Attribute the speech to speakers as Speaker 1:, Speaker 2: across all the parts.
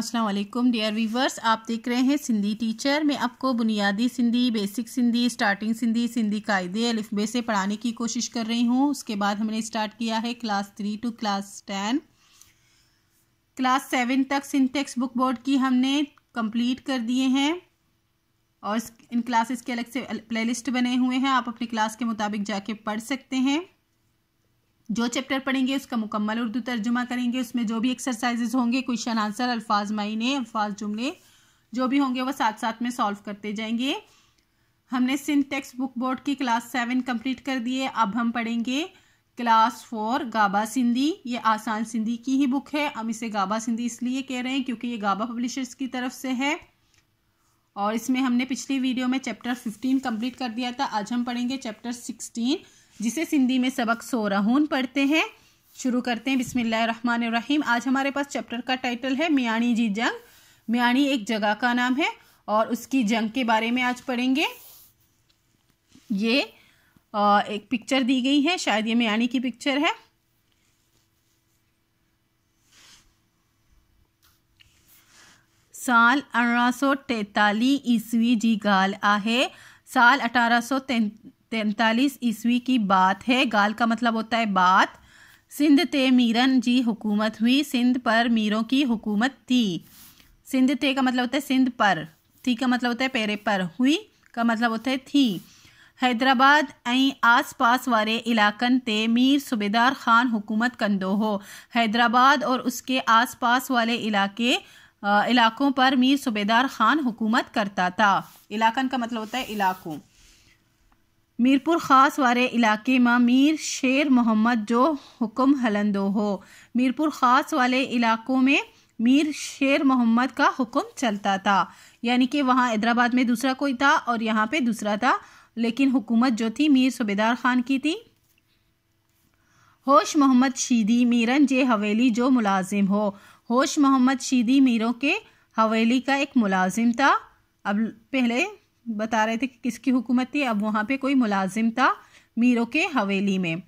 Speaker 1: अस्सलाम वालेकुम dear viewers आप देख रहे हैं सिंधी टीचर मैं आपको बुनियादी सिंधी बेसिक सिंधी स्टार्टिंग सिंधी सिंधी कायदे अलिफबे से पढ़ाने की कोशिश कर रही हूँ उसके बाद हमने स्टार्ट किया है class three to class ten class seven तक सिंटेक्स बुक बोर्ड की हमने कंप्लीट कर दिए हैं और इन क्लासेस के अलग से लिस्ट बने हुए हैं आप अपनी क्लास के मुताबिक जाके पढ़ सकते हैं जो चैप्टर पढ़ेंगे उसका मुकम्मल उर्दू तर्जुमा करेंगे उसमें जो भी एक्सरसाइजेज होंगे क्वेश्चन आंसर अल्फाज मायने अल्फाज जुमले जो भी होंगे वो साथ साथ में सॉल्व करते जाएंगे हमने सिंध टेक्स्ट बुक बोर्ड की क्लास सेवन कंप्लीट कर दिए अब हम पढ़ेंगे क्लास फोर गाबा सिंधी ये आसान सिंधी की ही बुक है हम इसे गाबा सिंधी इसलिए कह रहे हैं क्योंकि ये गाबा पब्लिशर्स की तरफ से है और इसमें हमने पिछली वीडियो में चैप्टर फिफ्टीन कंप्लीट कर दिया था आज हम पढ़ेंगे चैप्टर सिक्सटीन जिसे सिंधी में सबक सोराहून पढ़ते हैं शुरू करते हैं रहीम आज हमारे पास चैप्टर का टाइटल है मियाणी जी जंग मियाणी एक जगह का नाम है और उसकी जंग के बारे में आज पढ़ेंगे ये एक पिक्चर दी गई है शायद ये मियाणी की पिक्चर है साल अठारह सौ तैतालीस ईस्वी जी गाल आहे साल अठारह सौ तैंतालीस ईस्वी की बात है गाल का मतलब होता है बात सिंध ते मीरन जी हुकूमत हुई सिंध पर मीरों की हुकूमत थी सिंध ते का मतलब होता है सिंध पर थी का मतलब होता है पेरे पर हुई का मतलब होता है थी हैदराबाद ऐं पास वाले इलाक़न ते मीर सूबेदार ख़ान हुकूमत कंदो हो हैदराबाद और उसके आस पास वाले इलाके आ, इलाकों पर मीर सूबेदार ख़ान हुकूमत करता था इलाकन का मतलब होता है इलाकों मीरपुर ख़ास वारे इलाके में मीर शेर मोहम्मद जो हुक्म हलंदो हो मीरपुर ख़ास वाले इलाकों में मीर शेर मोहम्मद का हुक्म चलता था यानी कि वहाँ हैदराबाद में दूसरा कोई था और यहाँ पे दूसरा था लेकिन हुकूमत जो थी मीर सूबेदार खान की थी होश मोहम्मद शीदी मीरन जे हवेली जो मुलाजिम हो होश मोहम्मद शीदी मीरों के हवेली का एक मुलाजिम था अब पहले बता रहे थे कि किसकी हुकूमत थी अब वहाँ पे कोई मुलाजिम था मीरों के हवेली में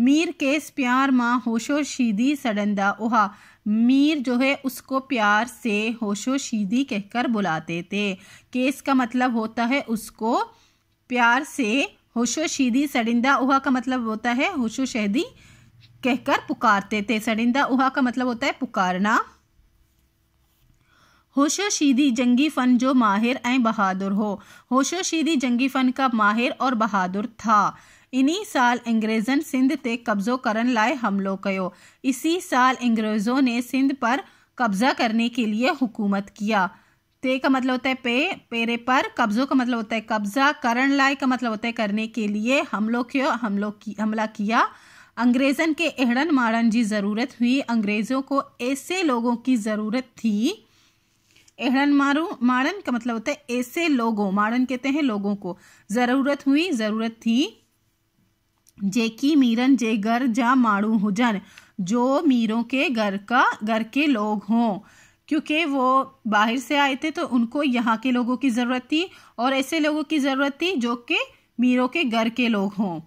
Speaker 1: मीर केस प्यार माँ होशो शीदी सडंदा ओहा मीर जो है उसको प्यार से होशो शीदी कहकर बुलाते थे केस का मतलब होता है उसको प्यार से होशो शीदी सडिंदा उहा का मतलब होता है होशो शहदी कहकर पुकारते थे सडिंदा उहा का मतलब होता है पुकारना शीदी जंगी फ़न जो माहिर ऐं बहादुर हो होशो शीदी जंगी फ़न का माहिर और बहादुर था इन्हीं साल अंग्रेज़न सिंध ते कब्ज़ो करण लाइ हमलो कयो इसी साल अंग्रेज़ों ने सिंध पर कब्ज़ा करने के लिए हुकूमत किया ते का मतलब होता है पे पेरे पर कब्ज़ों का मतलब होता है कब्ज़ा करण लाए का मतलब होता है करने के लिए हमलो क्यों हमलो की हमला किया अंग्रेज़न के अहड़न माड़न जी ज़रूरत हुई अंग्रेज़ों को ऐसे लोगों की ज़रूरत थी एहड़न मारू माड़न का मतलब होता है ऐसे लोगों माड़न कहते हैं लोगों को ज़रूरत हुई ज़रूरत थी जेकी मीरन जे घर जा माड़ू हुजन जो मीरों के घर का घर के लोग हों क्योंकि वो बाहर से आए थे तो उनको यहाँ के लोगों की ज़रूरत थी और ऐसे लोगों की ज़रूरत थी जो कि मीरों के घर के लोग हों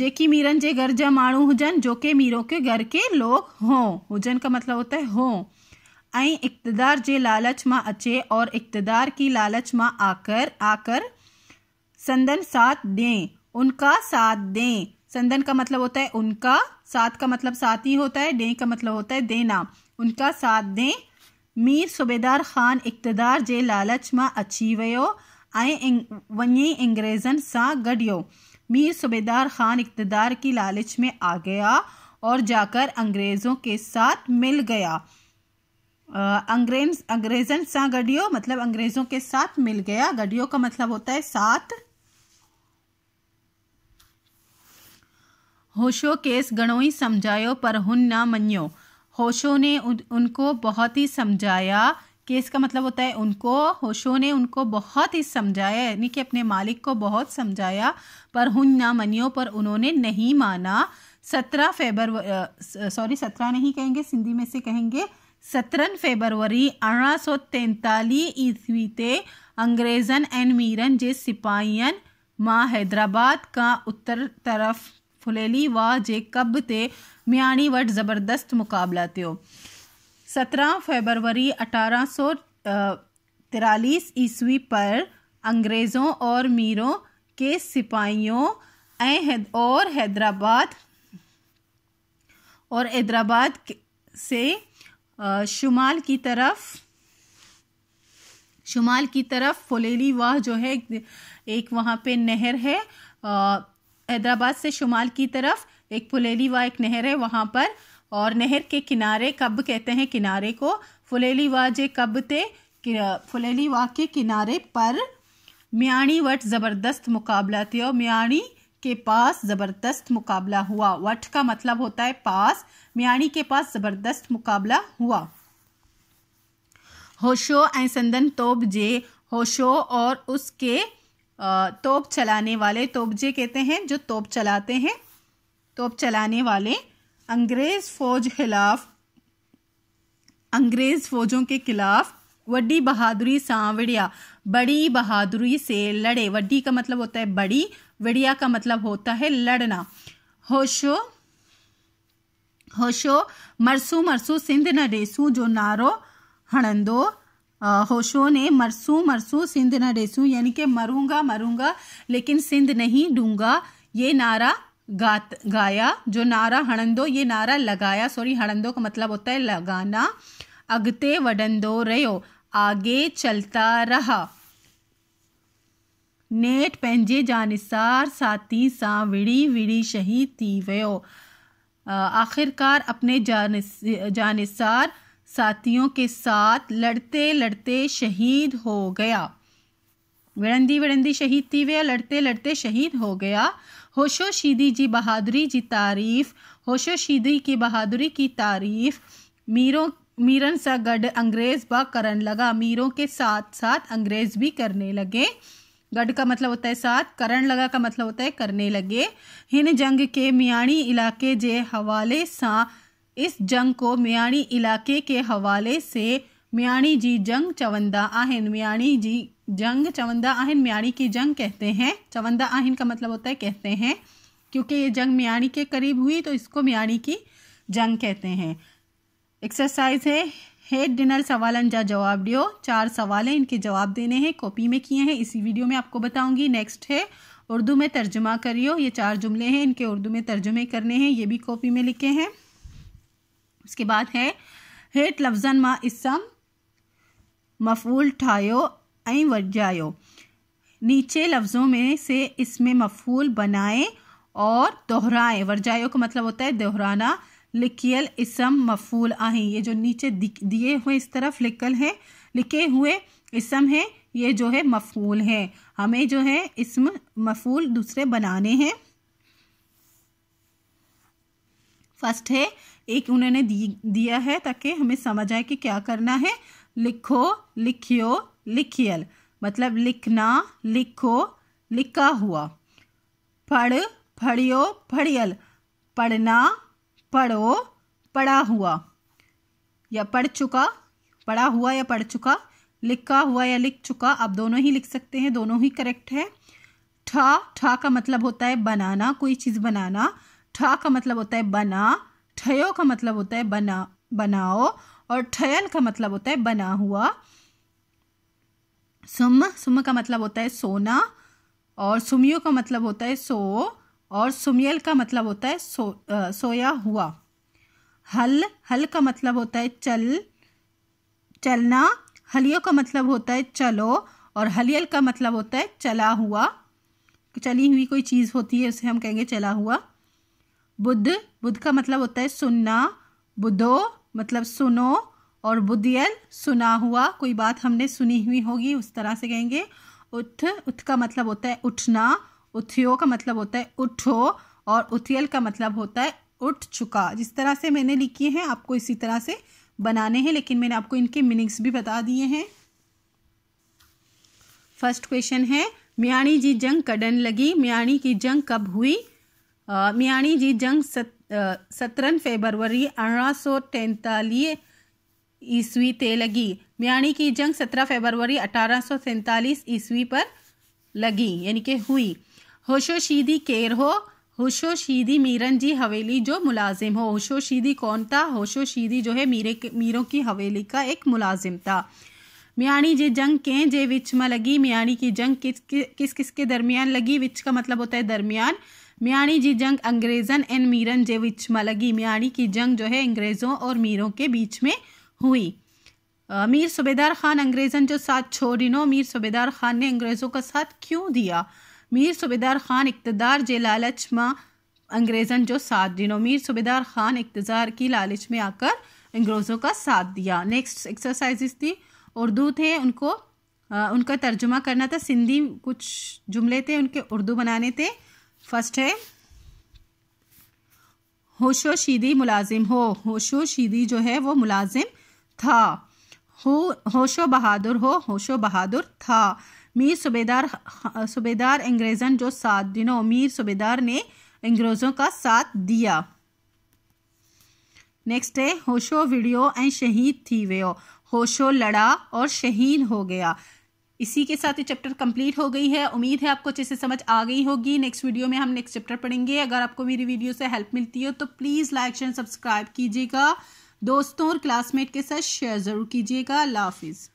Speaker 1: जेकी मीरन जे घर जा माड़ू हुजन जो कि मीरों के घर के लोग हों हुजन का मतलब होता है हों ऐं इक़्तदार जे लालच मां अचे और इक़्तदार की लालच मां आकर आकर संदन साथ दें उनका साथ दें संदन का मतलब होता है उनका साथ का मतलब साथ ही होता है डे का मतलब होता है देना उनका साथ दें मीर सूबेदार ख़ान इक़्तदार जे लालच मां अची वियो ऐं इं वञी अंग्रेज़नि सां गॾियो मीर सूबेदार ख़ान इक़्तदार की लालच में आ गया और जाकर अंग्रेज़ों के साथ मिल गया अंग्रेज अंग्रेजन सा गडियो मतलब अंग्रेजों के साथ मिल गया गडियो का मतलब होता है साथ होशो केस गणोई समझायो पर हुन ना मनियो होशो ने उन, उनको बहुत ही समझाया केस का मतलब होता है उनको होशो ने उनको बहुत ही समझाया यानी कि अपने मालिक को बहुत समझाया पर हुन ना मनियो पर उन्होंने नहीं माना सत्रह फेबर सॉरी सत्रह नहीं कहेंगे सिंधी में से कहेंगे सत्रह फेबरवरी अरह सौ तेतालीह ईस्वी ते अंग्रेजन ऐं मीरन जे सिपाहियन मां हैदराबाद खां उत्तर तरफ़ फुलेली वाह जे कब ते मियाणी वटि ज़बरदस्त मुक़ाबला थियो सत्रहं फेबरवरी अठारह सौ तिरालीस ईस्वी पर अंग्रेज़ों और मीरों के सिपाहियों ऐं हैद और हैदराबाद और हैदराबाद से शुमाल की तरफ शुमाल की तरफ फुलेली वाह जो है एक वहाँ पे नहर है हैदराबाद से शुमाल की तरफ एक फुलेली वाह एक नहर है वहाँ पर और नहर के किनारे कब कहते हैं किनारे को फुलेली वाह जे कब थे फुलेली वाह के किनारे पर म्याणी वट ज़बरदस्त मुकाबला थे और म्याणी के पास ज़बरदस्त मुकाबला हुआ वट का मतलब होता है पास म्याणी के पास ज़बरदस्त मुकाबला हुआ होशो ऐं संदन तोबजे होशो और उसके तोप चलाने वाले तोबजे कहते हैं जो तोप चलाते हैं तोप चलाने वाले अंग्रेज़ फ़ौज खिलाफ अंग्रेज़ फ़ौजों के खिलाफ वड्डी बहादुरी सांवड़िया बड़ी बहादुरी से लड़े वड्डी का मतलब होता है बड़ी विड़िया का मतलब होता है लड़ना होशो होशो मरसू मरसू सिंध न रेसू जो नारो हणंदो होशो ने मरसू मरसू सिंध न रेसू यानी कि मरूंगा मरूंगा लेकिन सिंध नहीं डूंगा ये नारा गात गाया जो नारा हणंदो ये नारा लगाया सॉरी हणंदो का मतलब होता है लगाना अगते वडंदो रहो आगे चलता रहा नेठ पंहिंजे जा निसार साथी सां विड़ी विड़ी शहीद थी वियो आखिरकार अपने जानिस जानिसार साथियों के साथ लड़ते लड़ते शहीद हो गया विड़ंदी विड़ंदी शहीद थी विया लड़ते लड़ते शहीद हो गया होशो शीदी जी बहादुरी जी तारीफ़ होशो शीदी की बहादुरी की तारीफ़ मीरों मीरन सा गढ़ अंग्रेज़ ब करण लगा मीरों के साथ साथ अंग्रेज़ भी करने लगे गढ़ का मतलब होता है साथ करण लगा का मतलब होता है करने लगे हिन जंग के मियाणी इलाके जे हवाले सा इस जंग को मियाणी इलाके के हवाले से मियाणी जी जंग चवंदा आहिन मियाणी जी जंग चवंदा आहिन मियाणी की जंग कहते हैं चवंदा आहिन का मतलब होता है कहते हैं क्योंकि ये जंग मियाणी के करीब हुई तो इसको मियाणी की जंग कहते हैं एक्सरसाइज है हेड डिनर सवालन जा जवाब दियो चार सवाल हैं इनके जवाब देने हैं कॉपी में किए हैं इसी वीडियो में आपको बताऊंगी नेक्स्ट है उर्दू में तर्जुमा करियो ये चार जुमले हैं इनके उर्दू में तर्जुमे करने हैं ये भी कॉपी में लिखे हैं उसके बाद है हेट लफजन मा इसम मफूल ठायो ऐ वजायो नीचे लफ्ज़ों में से इसमें मफूल बनाएं और दोहराएं वर्जायो का मतलब होता है दोहराना लिखियल इसम मफूल आहें ये जो नीचे दिए हुए इस तरफ लिखल है लिखे हुए इसम है ये जो है मफूल है हमें जो है इसम मफूल दूसरे बनाने हैं फर्स्ट है एक उन्होंने दिया है ताकि हमें समझ आए कि क्या करना है लिखो लिखियो लिखियल मतलब लिखना लिखो लिखा हुआ पढ़ फड़ियो फड़ियल पढ़ना पढ़ो पढ़ा हुआ या पढ़ चुका पढ़ा हुआ या पढ़ चुका लिखा हुआ या लिख चुका आप दोनों ही लिख सकते हैं दोनों ही करेक्ट है ठा ठा का मतलब होता है बनाना कोई चीज़ बनाना ठा का मतलब होता है बना ठयो का मतलब होता है बना बनाओ और ठयल का मतलब होता है बना हुआ सुम सुम का मतलब होता है सोना और सुमियो का मतलब होता है सो और सुमियल का मतलब होता है सो आ, सोया हुआ हल हल का मतलब होता है चल चलना हलियो का मतलब होता है चलो और हलियल का मतलब होता है चला हुआ चली हुई कोई चीज़ होती है उसे हम कहेंगे चला हुआ बुद्ध बुद्ध का मतलब होता है सुनना बुद्धो मतलब सुनो और बुद्धियल सुना हुआ कोई बात हमने सुनी हुई होगी उस तरह से कहेंगे उठ उठ का मतलब होता है उठना उथियो का मतलब होता है उठो और उथियल का मतलब होता है उठ चुका जिस तरह से मैंने लिखी हैं आपको इसी तरह से बनाने हैं लेकिन मैंने आपको इनके मीनिंग्स भी बता दिए हैं फर्स्ट क्वेश्चन है मियाणी जी जंग कड़न लगी मियाणी की जंग कब हुई मियाणी जी जंग सत सत्रह फेबरवरी अठारह सौ तैंतालीस ईस्वी ते लगी मियाणी की जंग सत्रह फेबरवरी अठारह सौ सैंतालीस ईस्वी पर लगी यानी कि हुई होशो शीदी केर हो होशो शीदी मीरन जी हवेली जो मुलाजिम हो होशो शीदी कौन था होशो शीदी जो है मीरे मीरों की हवेली का एक मुलाजिम था मियाणी जी जंग के जे विच में लगी मियाणी की जंग किस किस किस के दरमियान लगी विच का मतलब होता है दरमियान मियाणी जी जंग अंग्रेज़न एंड मीरन जे विच में लगी मियाणी की जंग जो है अंग्रेज़ों और मीरों के बीच में हुई मीर सूबेदार खान अंग्रेज़न जो साथ छोड़ नो मीर सूबेदार खान ने अंग्रेज़ों का साथ क्यों दिया मीर सूबेदार ख़ान इकतदार जे लालच में अंग्रेज़न जो साथ दिनों मीर सूबेदार ख़ान इकतदार की लालच में आकर अंग्रेज़ों का साथ दिया नेक्स्ट एक्सरसाइज थी उर्दू थे उनको आ, उनका तर्जुमा करना था सिंधी कुछ जुमले थे उनके उर्दू बनाने थे फर्स्ट है होशो शीदी मुलाजिम हो होशो शीदी जो है वो मुलाजिम था हो होशो बहादुर हो होशो बहादुर था मीर सूबेदार हाँ, सूबेदार अंग्रेजन जो साथ दिनों मीर सूबेदार ने अंग्रेज़ों का साथ दिया नेक्स्ट है होशो वीडियो एंड शहीद थी वे होशो लड़ा और शहीद हो गया इसी के साथ ये चैप्टर कंप्लीट हो गई है उम्मीद है आपको अच्छे से समझ आ गई होगी नेक्स्ट वीडियो में हम नेक्स्ट चैप्टर पढ़ेंगे अगर आपको मेरी वीडियो से हेल्प मिलती हो तो प्लीज़ लाइक शेयर सब्सक्राइब कीजिएगा दोस्तों और क्लासमेट के साथ शेयर ज़रूर कीजिएगा अल्लाह हाफिज़